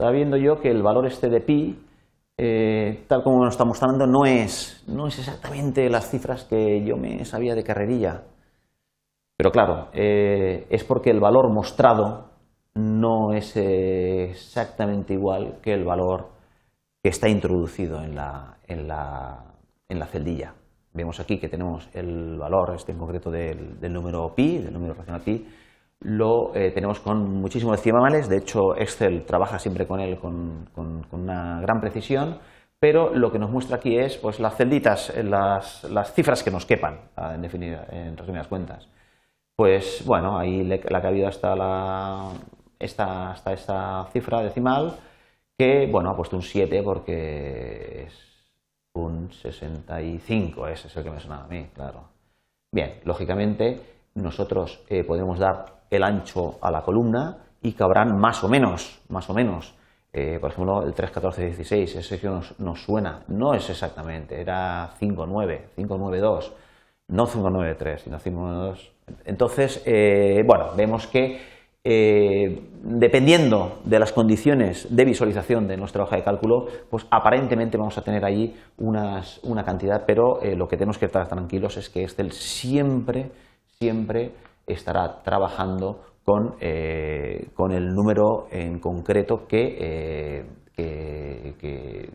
estaba viendo yo que el valor este de pi, eh, tal como lo está mostrando, no es, no es exactamente las cifras que yo me sabía de carrerilla. Pero claro, eh, es porque el valor mostrado no es eh, exactamente igual que el valor que está introducido en la, en celdilla. Vemos aquí que tenemos el valor, este en concreto, del, del número pi, del número racional pi, lo eh, tenemos con muchísimos decimales, de hecho Excel trabaja siempre con él con, una gran precisión, pero lo que nos muestra aquí es pues, las celditas, eh, las, cifras que nos quepan, ah, en, en resumidas cuentas. Pues bueno, ahí le, la que está la, esta, hasta esta cifra decimal, que bueno, ha puesto un 7 porque es un 65, ese es el que me ha sonado a mí, claro. Bien, lógicamente nosotros eh, podemos dar el ancho a la columna y cabrán más o menos, más o menos. Eh, por ejemplo, el 3, 14, 16, ese que nos, nos suena, no es exactamente, era 5, 9, 5, 9, 2, no 5, 9, 3, sino 5, 9, 2. Entonces, eh, bueno, vemos que eh, dependiendo de las condiciones de visualización de nuestra hoja de cálculo, pues aparentemente vamos a tener allí unas, una cantidad, pero lo que tenemos que estar tranquilos es que Excel siempre, siempre estará trabajando eh, con, el número en concreto eh, que,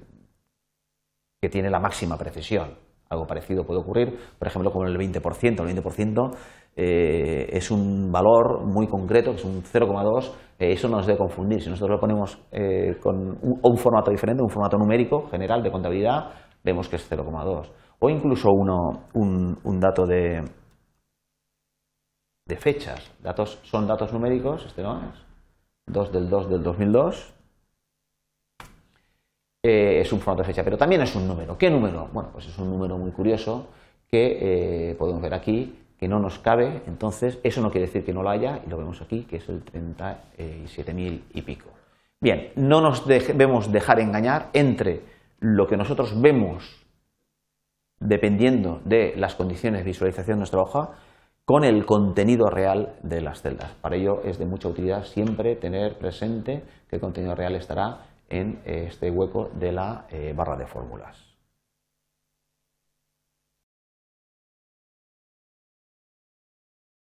tiene la máxima precisión. Algo parecido puede ocurrir, por ejemplo, con el 20%. El 20% eh, es un valor muy concreto, es un 0,2. eso no nos debe confundir. Si nosotros lo ponemos con un, formato diferente, un formato numérico general de contabilidad, vemos que es 0,2. O incluso uno, un dato de, fechas. Datos, son datos numéricos, este no es. 2 del 2 del 2002. Eh, es un formato de fecha, pero también es un número. ¿Qué número? Bueno, pues es un número muy curioso que eh, podemos ver aquí, que no nos cabe, entonces eso no quiere decir que no lo haya, y lo vemos aquí, que es el 37.000 y pico. Bien, no nos debemos dejar engañar entre lo que nosotros vemos dependiendo de las condiciones de visualización de nuestra hoja con el contenido real de las celdas. Para ello es de mucha utilidad siempre tener presente que el contenido real estará en eh, este hueco de la eh, barra de fórmulas.